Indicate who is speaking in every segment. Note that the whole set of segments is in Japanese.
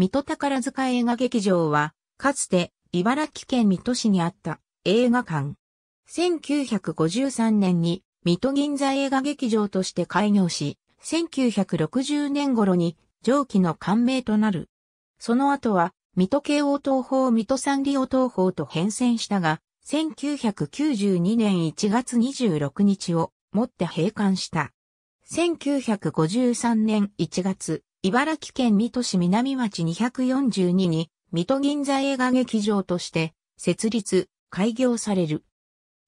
Speaker 1: 水戸宝塚映画劇場は、かつて茨城県水戸市にあった映画館。1953年に水戸銀座映画劇場として開業し、1960年頃に上記の官名となる。その後は、水戸慶応東宝水戸三里王東宝と変遷したが、1992年1月26日をもって閉館した。1953年1月、茨城県水戸市南町242に、水戸銀座映画劇場として、設立、開業される。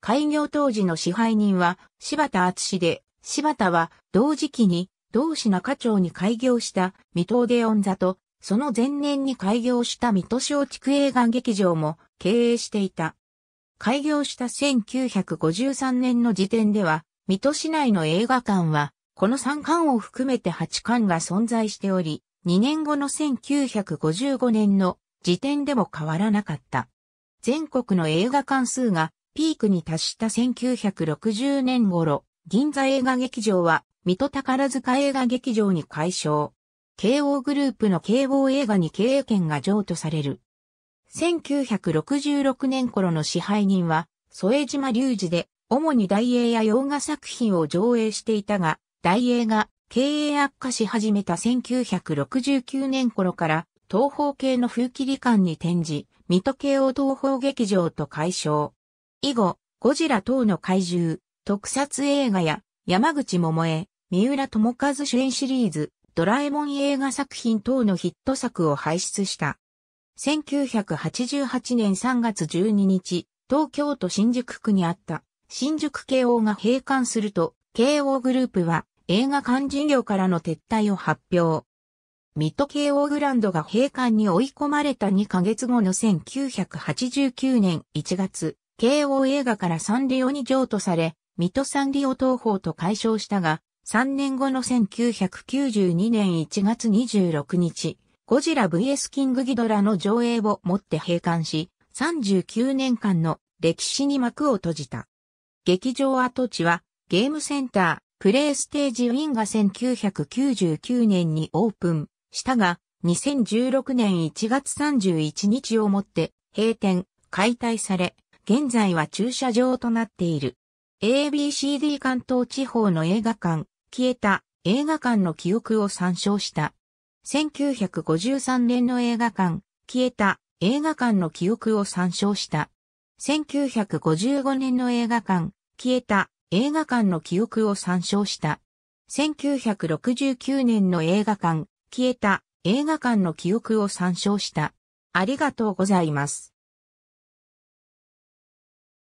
Speaker 1: 開業当時の支配人は、柴田厚で、柴田は、同時期に、同志中町に開業した水戸デオン座と、その前年に開業した水戸小畜映画劇場も経営していた。開業した1953年の時点では、水戸市内の映画館はこの3巻を含めて8巻が存在しており、2年後の1955年の時点でも変わらなかった。全国の映画館数がピークに達した1960年頃、銀座映画劇場は、水戸宝塚映画劇場に改称。慶応グループの慶応映画に経営権が譲渡される。1966年頃の支配人は、添島隆二で、主に大映や洋画作品を上映していたが、大英が経営悪化し始めた1969年頃から東方系の風切り感に転じ、水戸系を東方劇場と解消。以後、ゴジラ等の怪獣、特撮映画や山口桃江、三浦智和主演シリーズ、ドラえもん映画作品等のヒット作を輩出した。1988年3月12日、東京都新宿区にあった新宿慶応が閉館すると、慶応グループは映画館事業からの撤退を発表。水戸慶応グランドが閉館に追い込まれた2ヶ月後の1989年1月、慶応映画からサンリオに譲渡され、水戸サンリオ東宝と解消したが、3年後の1992年1月26日、ゴジラ VS キングギドラの上映をもって閉館し、39年間の歴史に幕を閉じた。劇場跡地はゲームセンター、プレイステージウィンが1999年にオープンしたが、2016年1月31日をもって閉店、解体され、現在は駐車場となっている。ABCD 関東地方の映画館、消えた映画館の記憶を参照した。1953年の映画館、消えた映画館の記憶を参照した。1955年の映画館、消えた映画館の記憶を参照した。1969年の映画館、消えた映画館の記憶を参照した。ありがとうございます。